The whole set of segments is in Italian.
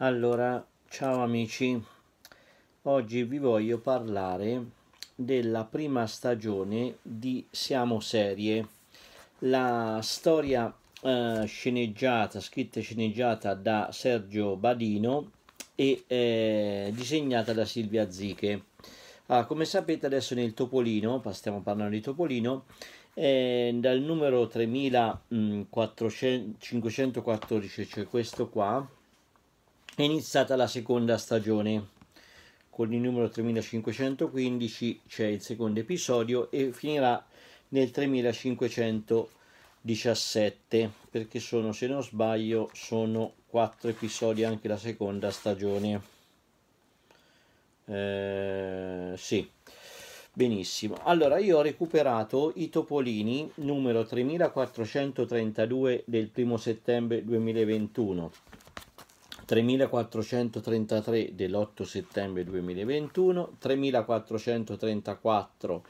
Allora, ciao amici, oggi vi voglio parlare della prima stagione di Siamo Serie, la storia eh, sceneggiata, scritta e sceneggiata da Sergio Badino e eh, disegnata da Silvia Ziche. Ah, come sapete adesso nel Topolino, stiamo parlando di Topolino, eh, dal numero 3514, mm, cioè questo qua, è iniziata la seconda stagione. Con il numero 3515 c'è il secondo episodio e finirà nel 3517 perché sono, se non sbaglio, sono quattro episodi anche la seconda stagione. Eh, sì. Benissimo, allora io ho recuperato i topolini numero 3432 del primo settembre 2021 3433 dell'8 settembre 2021, 3434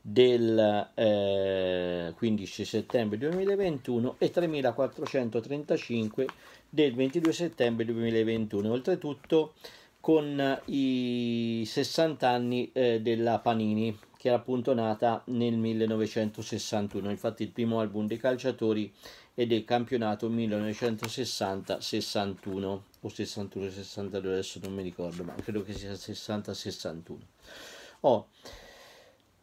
del eh, 15 settembre 2021 e 3435 del 22 settembre 2021. Oltretutto con i 60 anni eh, della Panini che era appunto nata nel 1961, infatti il primo album dei calciatori è del campionato 1960-61 o 61-62, adesso non mi ricordo, ma credo che sia 60-61. Oh.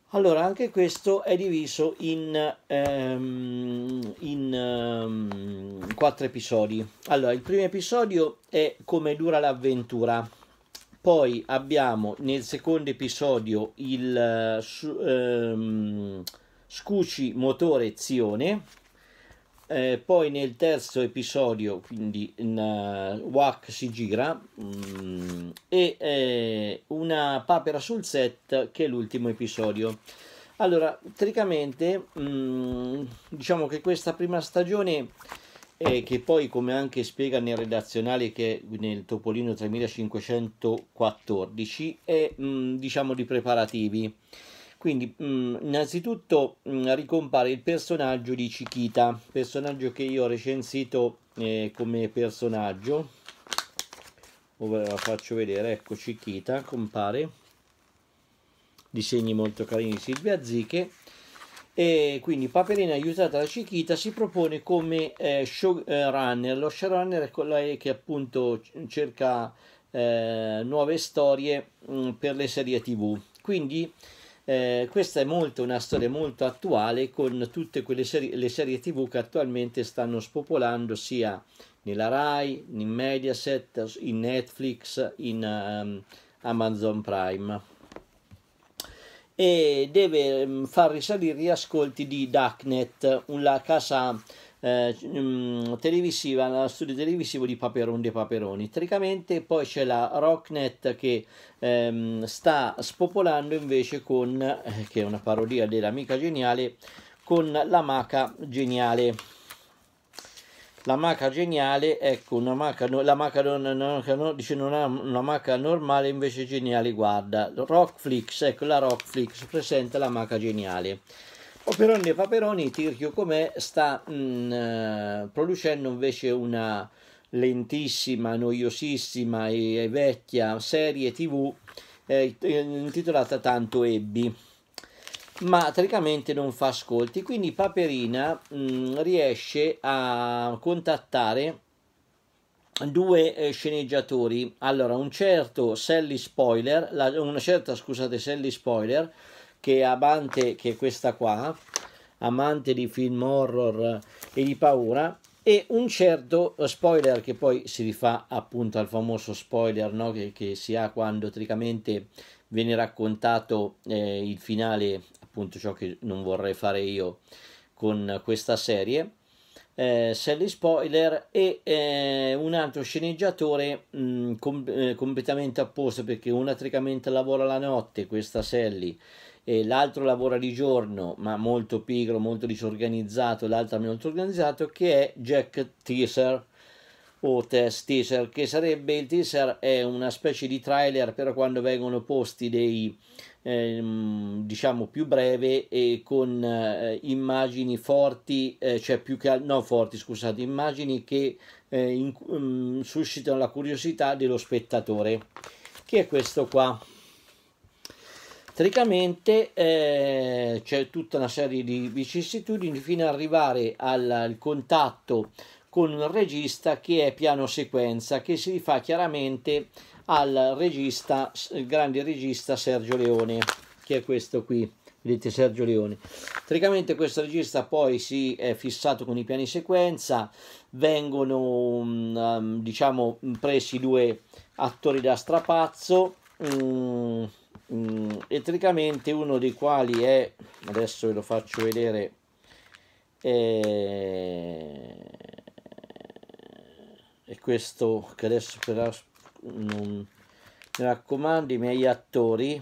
Allora, anche questo è diviso in, ehm, in ehm, quattro episodi. Allora, il primo episodio è come dura l'avventura poi abbiamo nel secondo episodio il eh, su, ehm, Scuci motore Zione. Eh, poi nel terzo episodio, quindi in, uh, eh, Wack si gira mm, e eh, una papera sul set che è l'ultimo episodio. Allora, teoricamente, mm, diciamo che questa prima stagione eh, che poi come anche spiega nel redazionale che è nel Topolino 3514 è mh, mm, diciamo di preparativi. Quindi mh, mm, innanzitutto mh, mm, ricompare il personaggio di Chiquita, personaggio che io ho recensito eh, come personaggio, ora la faccio vedere, ecco Chiquita compare, disegni molto carini di Silvia Ziche e quindi Paperina, aiutata da Chiquita, si propone come eh, showrunner. Lo showrunner è quello che appunto cerca eh, nuove storie mh, mm, per le serie TV. Quindi eh, questa è molto, una storia molto attuale con tutte quelle serie, le serie TV che attualmente stanno spopolando sia nella Rai, in Mediaset, in Netflix, in um, Amazon Prime e deve mm, far risalire gli ascolti di Darknet, la casa eh, mm, televisiva, lo studio televisivo di Paperon dei Paperoni. Tricamente poi c'è la Rocknet che ehm, sta spopolando invece con, eh, che è una parodia dell'amica geniale, con la maca geniale la maca geniale, ecco, una maca, la maca non, non, non, dice non ha una maca normale, invece geniale, guarda, Rockflix, ecco la Rockflix, presenta la maca geniale. Paperoni e Paperoni, Tirchio com'è, sta mh, mm, eh, producendo invece una lentissima, noiosissima e vecchia serie tv eh, intitolata Tanto Ebbi ma teoricamente non fa ascolti. Quindi Paperina mh, mm, riesce a contattare due eh, sceneggiatori. Allora, un certo Sally Spoiler, la, una certa, scusate, Sally Spoiler, che è amante, che è questa qua, amante di film horror e di paura, e un certo spoiler che poi si rifà appunto al famoso spoiler no? che, che, si ha quando teoricamente viene raccontato eh, il finale appunto ciò che non vorrei fare io con questa serie. Eh, Sally Spoiler e eh, un altro sceneggiatore mh, mm, com- eh, completamente opposto perché una tecnicamente lavora la notte, questa Sally, e l'altro lavora di giorno ma molto pigro, molto disorganizzato, l'altro molto organizzato che è Jack Teaser o test teaser che sarebbe il teaser è una specie di trailer per quando vengono posti dei ehm, diciamo più breve e con eh, immagini forti eh, cioè più che no forti scusate immagini che eh, in, um, suscitano la curiosità dello spettatore che è questo qua Teoricamente eh, c'è tutta una serie di vicissitudini fino ad arrivare al, al contatto con un regista che è piano sequenza, che si rifà chiaramente al regista, il grande regista Sergio Leone, che è questo qui. Vedete Sergio Leone. Praticamente questo regista poi si è fissato con i piani sequenza, vengono mm, um, diciamo presi due attori da strapazzo um, um, e praticamente uno dei quali è adesso ve lo faccio vedere è e questo che adesso però non mi raccomando i miei attori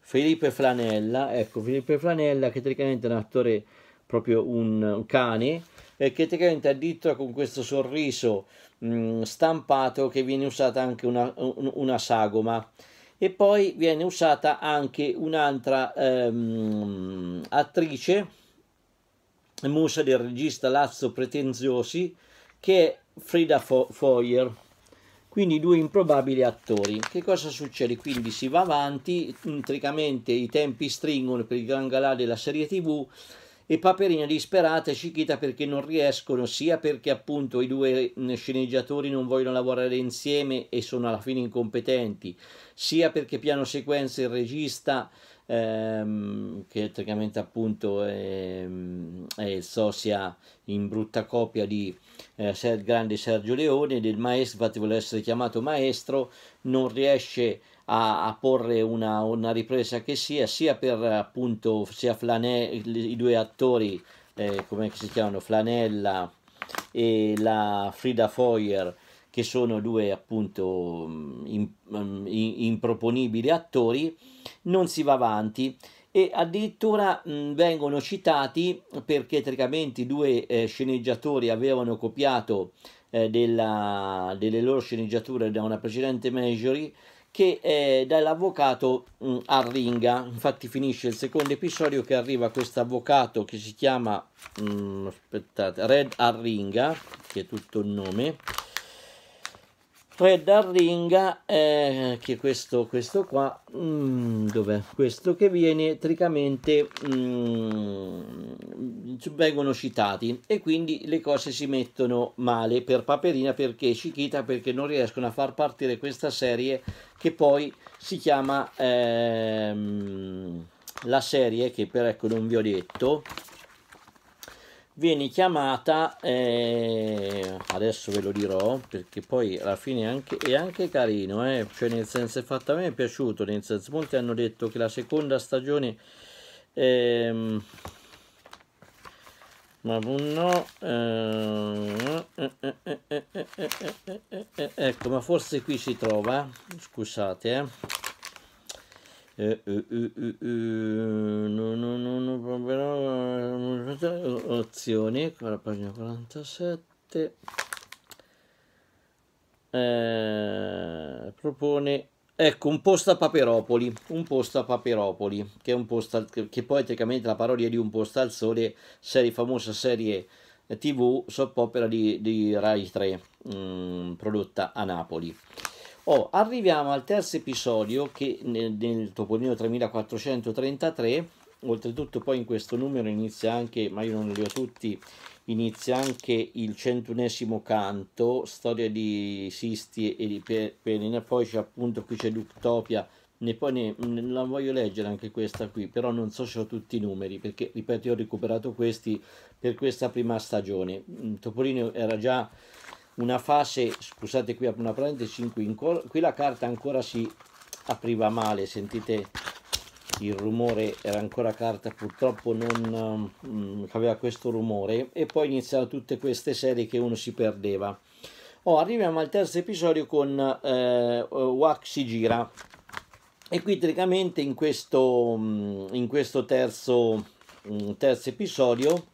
Felipe Flanella ecco Felipe Flanella che tecnicamente è un attore proprio un, un cane e che tecnicamente addirittura con questo sorriso mh, mm, stampato che viene usata anche una, una, sagoma e poi viene usata anche un'altra ehm, attrice musa del regista Lazzo Pretenziosi che Frida Fo Foyer. Quindi due improbabili attori. Che cosa succede? Quindi si va avanti, intricamente i tempi stringono per il gran galà della serie TV e Paperina disperata e Cichita perché non riescono, sia perché appunto i due mm, sceneggiatori non vogliono lavorare insieme e sono alla fine incompetenti, sia perché piano sequenza il regista ehm, che tecnicamente appunto ehm, è, è, socia in brutta copia di eh, Ser, grande Sergio Leone del maestro, infatti vuole essere chiamato maestro, non riesce a, a porre una, una, ripresa che sia, sia per appunto sia Flanè, i due attori, eh, come si chiamano, Flanella e la Frida Foyer, che sono due appunto improponibili attori, non si va avanti e addirittura mh, mm, vengono citati perché tecnicamente due eh, sceneggiatori avevano copiato eh, della, delle loro sceneggiature da una precedente majory che è eh, dall'avvocato mh, mm, Arringa, infatti finisce il secondo episodio che arriva questo avvocato che si chiama mh, mm, aspettate, Red Arringa, che è tutto il nome, Fredda Arringa, eh, che questo, questo qua, mm, dov'è? Questo che viene tricamente, mm, vengono citati e quindi le cose si mettono male per Paperina perché Chiquita perché non riescono a far partire questa serie che poi si chiama ehm, la serie che per ecco non vi ho detto viene chiamata, eh, adesso ve lo dirò, perché poi alla fine è anche, è anche carino, eh, cioè nel senso è fatta a me è piaciuto, nel senso molti hanno detto che la seconda stagione... Ehm, ma no, ecco, ma forse qui si trova, scusate, eh eh, eh, eh, eh opzioni, ecco la pagina 47, eh, propone, ecco, un posto a Paperopoli, un posto a Paperopoli, che è un posto, che poi tecnicamente la parodia di un posto al sole, serie, famosa serie eh, tv soppopera di, di Rai 3, mh, mm, prodotta a Napoli. Oh, arriviamo al terzo episodio che nel, nel Topolino 3433, oltretutto poi in questo numero inizia anche, ma io non li ho tutti, inizia anche il centunesimo canto, storia di Sisti e di Penina, poi c'è appunto qui c'è l'Utopia, ne poi ne, la voglio leggere anche questa qui, però non so se ho tutti i numeri, perché ripeto io ho recuperato questi per questa prima stagione, Topolino era già una fase, scusate qui una parentesi, in cui, qui la carta ancora si apriva male, sentite il rumore, era ancora carta purtroppo non um, aveva questo rumore e poi iniziano tutte queste serie che uno si perdeva. Oh, arriviamo al terzo episodio con eh, Wax si gira e qui teoricamente in questo, mm, in questo terzo, mm, terzo episodio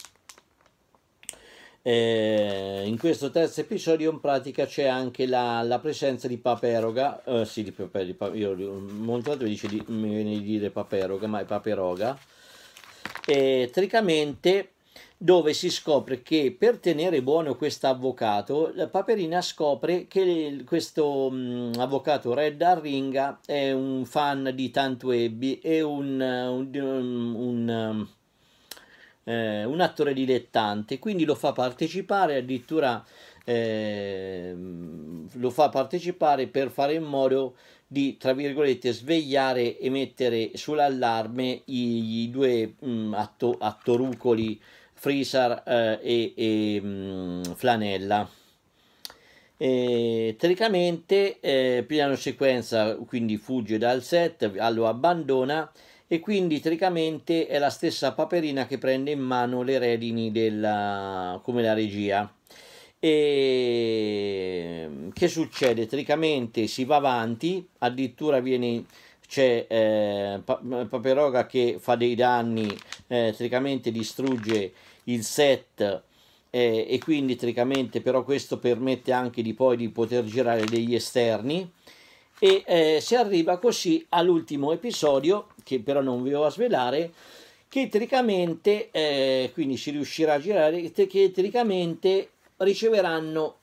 eh, in questo terzo episodio in pratica c'è anche la, la presenza di Paperoga, eh, sì di Paperoga, io molte volte dice di, mi viene di dire Paperoga, ma è Paperoga, eh, tricamente dove si scopre che per tenere buono questo avvocato, Paperina scopre che questo mh, mm, avvocato Red Arringa è un fan di Tanto Ebbi e un, un, un, un eh, un attore dilettante, quindi lo fa partecipare addirittura eh, lo fa partecipare per fare in modo di tra virgolette svegliare e mettere sull'allarme i, i due mh, mm, atto, attorucoli Freezer eh, e, e mh, mm, Flanella. E, teoricamente eh, piano sequenza quindi fugge dal set, lo abbandona e quindi tricamente è la stessa paperina che prende in mano le redini della, come la regia. E che succede? Tricamente si va avanti, addirittura viene c'è eh, Paperoga che fa dei danni, eh, tricamente distrugge il set eh, e quindi tricamente però questo permette anche di poi di poter girare degli esterni e eh, si arriva così all'ultimo episodio che però non vi vado a svelare che teoricamente eh, quindi si riuscirà a girare che teoricamente riceveranno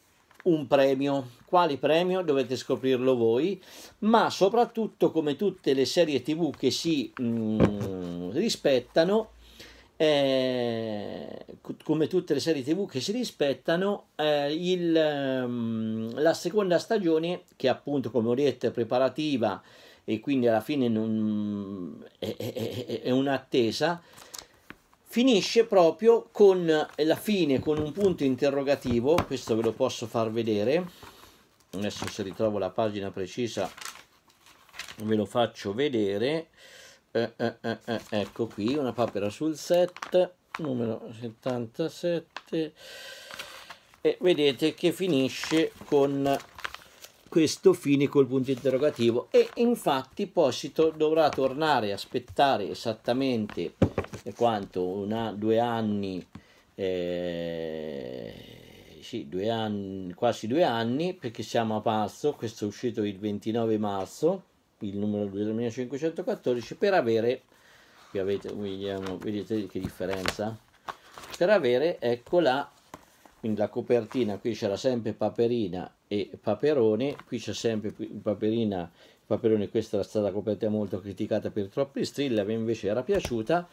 un premio quali premio dovete scoprirlo voi ma soprattutto come tutte le serie tv che si mh, mm, rispettano eh, come tutte le serie tv che si rispettano, eh, il, ehm, la seconda stagione, che appunto come ho detto è preparativa e quindi alla fine non, è, è, è un'attesa, finisce proprio con la fine, con un punto interrogativo, questo ve lo posso far vedere, adesso se ritrovo la pagina precisa ve lo faccio vedere. Eh, eh, eh, eh, ecco qui una papera sul set numero 77 e vedete che finisce con questo fine col punto interrogativo e infatti poi si to dovrà tornare a aspettare esattamente eh, quanto una, due anni eh, sì, due anni quasi due anni perché siamo a marzo questo è uscito il 29 marzo il numero 2514 per avere qui avete vediamo, vedete che differenza per avere ecco la quindi la copertina qui c'era sempre paperina e paperone qui c'è sempre paperina paperone questa era stata copertina molto criticata per troppi strilli a me invece era piaciuta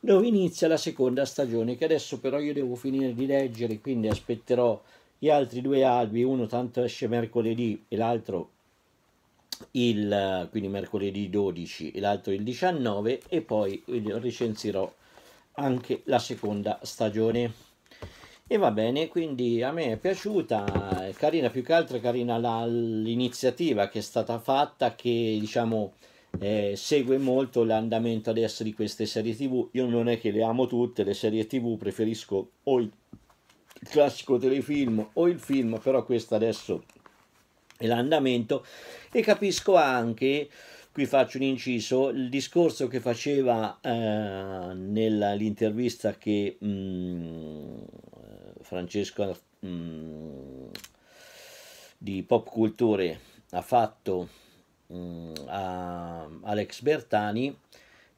dove inizia la seconda stagione che adesso però io devo finire di leggere quindi aspetterò gli altri due albi uno tanto esce mercoledì e l'altro il, quindi mercoledì 12 e l'altro il 19 e poi recensirò anche la seconda stagione. E va bene, quindi a me è piaciuta, è carina più che altro, è carina la, l'iniziativa che è stata fatta, che diciamo eh, segue molto l'andamento adesso di queste serie tv. Io non è che le amo tutte, le serie tv preferisco o il classico telefilm o il film, però questa adesso e l'andamento e capisco anche qui faccio un inciso il discorso che faceva eh, nell'intervista che mh, mm, Francesco mh, mm, di Pop Culture ha fatto mh, mm, a Alex Bertani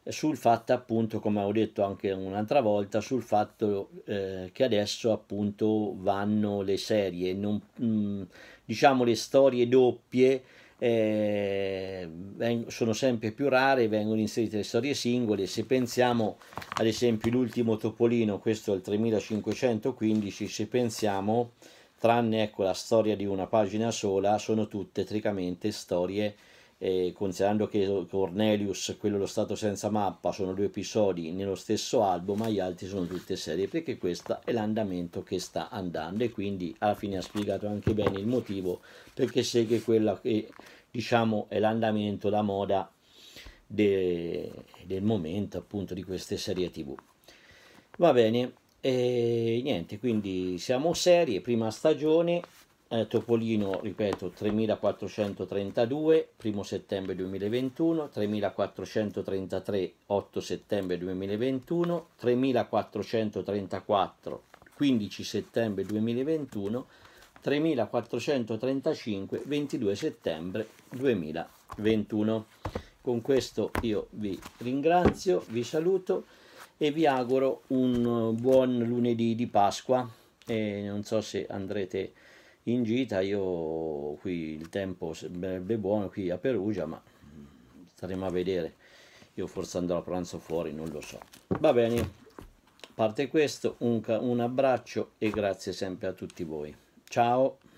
sul fatto appunto come ho detto anche un'altra volta sul fatto eh, che adesso appunto vanno le serie non, mh, diciamo le storie doppie eh, sono sempre più rare, vengono inserite le storie singole. Se pensiamo ad esempio l'ultimo Topolino, questo è il 3515, se pensiamo, tranne ecco la storia di una pagina sola, sono tutte tricamente storie eh, considerando che Cornelius, quello dello Stato senza mappa, sono due episodi nello stesso album, ma gli altri sono tutte serie, perché questo è l'andamento che sta andando e quindi alla fine ha spiegato anche bene il motivo perché segue quella che diciamo è l'andamento, la moda de, del momento appunto di queste serie tv. Va bene, e niente, quindi siamo serie, prima stagione, eh, Topolino, ripeto, 3432, 1 settembre 2021, 3433, 8 settembre 2021, 3434, 15 settembre 2021, 3435, 22 settembre 2021. Con questo io vi ringrazio, vi saluto e vi auguro un buon lunedì di Pasqua. E non so se andrete in gita, io qui il tempo sarebbe buono qui a Perugia, ma mm, staremo a vedere. Io forse andrò a pranzo fuori, non lo so. Va bene, a parte questo, un, un abbraccio e grazie sempre a tutti voi. Ciao!